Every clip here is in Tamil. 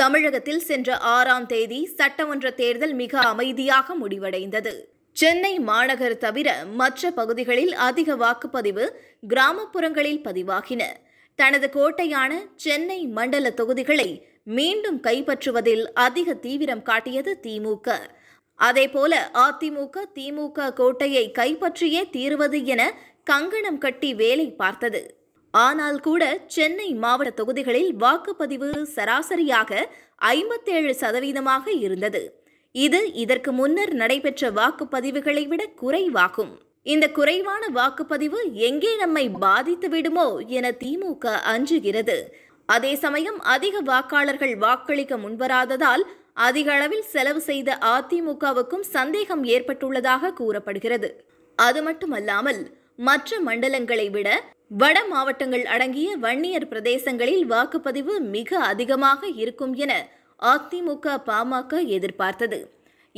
தமிழகத்தில் சென்ற ஆறாம் தேதி சட்டமன்ற தேர்தல் மிக அமைதியாக முடிவடைந்தது சென்னை மாநகர் தவிர மற்ற பகுதிகளில் அதிக வாக்குப்பதிவு கிராமப்புறங்களில் பதிவாகின தனது கோட்டையான சென்னை மண்டல தொகுதிகளை மீண்டும் கைப்பற்றுவதில் அதிக தீவிரம் காட்டியது திமுக அதேபோல அதிமுக திமுக கோட்டையை கைப்பற்றியே தீருவது என கங்கணம் கட்டி வேலை பார்த்தது ஆனால் கூட சென்னை மாவட்ட தொகுதிகளில் வாக்குப்பதிவு சராசரியாக ஐம்பத்தேழு சதவீதமாக இருந்தது இது இதற்கு முன்னர் நடைபெற்ற வாக்குப்பதிவுகளை விட குறைவாகும் இந்த குறைவான வாக்குப்பதிவு எங்கே நம்மை பாதித்து விடுமோ என திமுக அஞ்சுகிறது அதே சமயம் அதிக வாக்காளர்கள் வாக்களிக்க முன்வராததால் அதிக அளவில் செலவு செய்த அதிமுகவுக்கும் சந்தேகம் ஏற்பட்டுள்ளதாக கூறப்படுகிறது அது மட்டுமல்லாமல் மற்ற மண்டலங்களை விட வட மாவட்டங்கள் அடங்கிய வன்னியர் பிரதேசங்களில் வாக்குப்பதிவு மிக அதிகமாக இருக்கும் என அதிமுக பாமக எதிர்பார்த்தது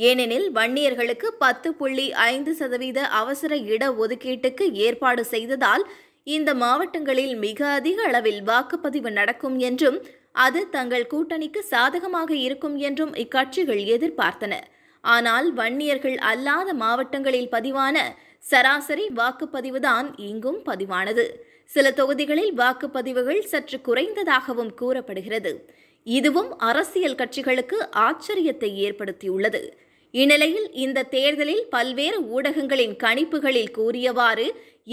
ஏனெனில் வன்னியர்களுக்கு பத்து புள்ளி ஐந்து சதவீத அவசர இட ஒதுக்கீட்டுக்கு ஏற்பாடு செய்ததால் இந்த மாவட்டங்களில் மிக அதிக அளவில் வாக்குப்பதிவு நடக்கும் என்றும் அது தங்கள் கூட்டணிக்கு சாதகமாக இருக்கும் என்றும் இக்கட்சிகள் எதிர்பார்த்தன ஆனால் வன்னியர்கள் அல்லாத மாவட்டங்களில் பதிவான சராசரி வாக்குப்பதிவு தான் இங்கும் பதிவானது சில தொகுதிகளில் வாக்குப்பதிவுகள் சற்று குறைந்ததாகவும் கூறப்படுகிறது இதுவும் அரசியல் கட்சிகளுக்கு ஆச்சரியத்தை ஏற்படுத்தியுள்ளது இந்நிலையில் இந்த தேர்தலில் பல்வேறு ஊடகங்களின் கணிப்புகளில் கூறியவாறு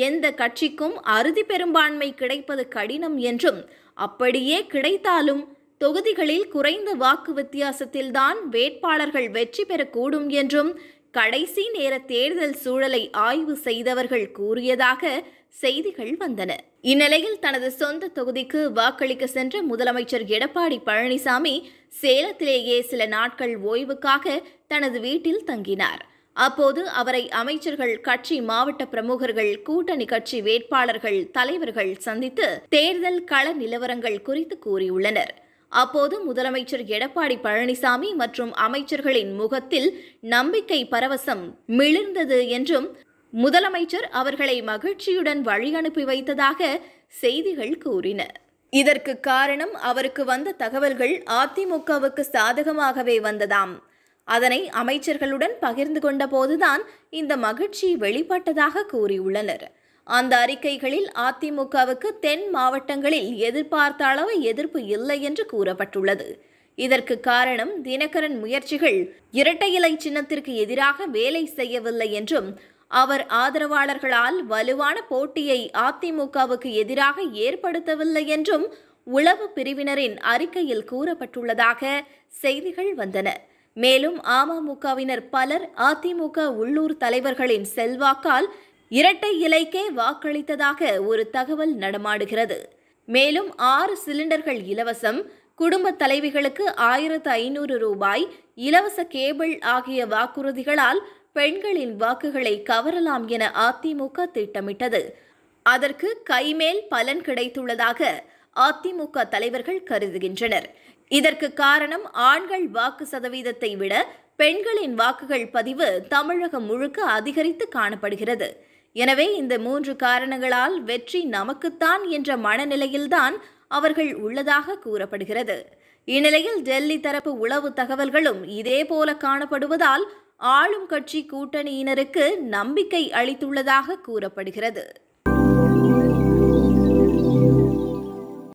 எந்த கட்சிக்கும் அறுதி பெரும்பான்மை கிடைப்பது கடினம் என்றும் அப்படியே கிடைத்தாலும் தொகுதிகளில் குறைந்த வாக்கு வித்தியாசத்தில்தான் வேட்பாளர்கள் வெற்றி பெறக்கூடும் என்றும் கடைசி நேர தேர்தல் சூழலை ஆய்வு செய்தவர்கள் கூறியதாக செய்திகள் வந்தன இந்நிலையில் தனது சொந்த தொகுதிக்கு வாக்களிக்க சென்ற முதலமைச்சர் எடப்பாடி பழனிசாமி சேலத்திலேயே சில நாட்கள் ஓய்வுக்காக தனது வீட்டில் தங்கினார் அப்போது அவரை அமைச்சர்கள் கட்சி மாவட்ட பிரமுகர்கள் கூட்டணி கட்சி வேட்பாளர்கள் தலைவர்கள் சந்தித்து தேர்தல் கள நிலவரங்கள் குறித்து கூறியுள்ளனர் அப்போது முதலமைச்சர் எடப்பாடி பழனிசாமி மற்றும் அமைச்சர்களின் முகத்தில் நம்பிக்கை பரவசம் மிளிர்ந்தது என்றும் முதலமைச்சர் அவர்களை மகிழ்ச்சியுடன் வழி அனுப்பி வைத்ததாக செய்திகள் கூறின இதற்கு காரணம் அவருக்கு வந்த தகவல்கள் அதிமுகவுக்கு சாதகமாகவே வந்ததாம் அதனை அமைச்சர்களுடன் பகிர்ந்து கொண்ட போதுதான் இந்த மகிழ்ச்சி வெளிப்பட்டதாக கூறியுள்ளனர் அந்த அறிக்கைகளில் அதிமுகவுக்கு தென் மாவட்டங்களில் எதிர்பார்த்த அளவு எதிர்ப்பு இல்லை என்று கூறப்பட்டுள்ளது இதற்கு காரணம் தினகரன் முயற்சிகள் இரட்டை இலை சின்னத்திற்கு எதிராக வேலை செய்யவில்லை என்றும் அவர் ஆதரவாளர்களால் வலுவான போட்டியை அதிமுகவுக்கு எதிராக ஏற்படுத்தவில்லை என்றும் உளவு பிரிவினரின் அறிக்கையில் கூறப்பட்டுள்ளதாக செய்திகள் வந்தன மேலும் அமமுகவினர் பலர் அதிமுக உள்ளூர் தலைவர்களின் செல்வாக்கால் இரட்டை இலைக்கே வாக்களித்ததாக ஒரு தகவல் நடமாடுகிறது மேலும் ஆறு சிலிண்டர்கள் இலவசம் குடும்ப தலைவிகளுக்கு ஆயிரத்து ஐநூறு ரூபாய் இலவச கேபிள் ஆகிய வாக்குறுதிகளால் பெண்களின் வாக்குகளை கவரலாம் என அதிமுக திட்டமிட்டது அதற்கு கைமேல் பலன் கிடைத்துள்ளதாக அதிமுக தலைவர்கள் கருதுகின்றனர் இதற்கு காரணம் ஆண்கள் வாக்கு சதவீதத்தை விட பெண்களின் வாக்குகள் பதிவு தமிழகம் முழுக்க அதிகரித்து காணப்படுகிறது எனவே இந்த மூன்று காரணங்களால் வெற்றி நமக்குத்தான் என்ற மனநிலையில்தான் அவர்கள் உள்ளதாக கூறப்படுகிறது இந்நிலையில் டெல்லி தரப்பு உளவு தகவல்களும் இதேபோல காணப்படுவதால் ஆளும் கட்சி கூட்டணியினருக்கு நம்பிக்கை அளித்துள்ளதாக கூறப்படுகிறது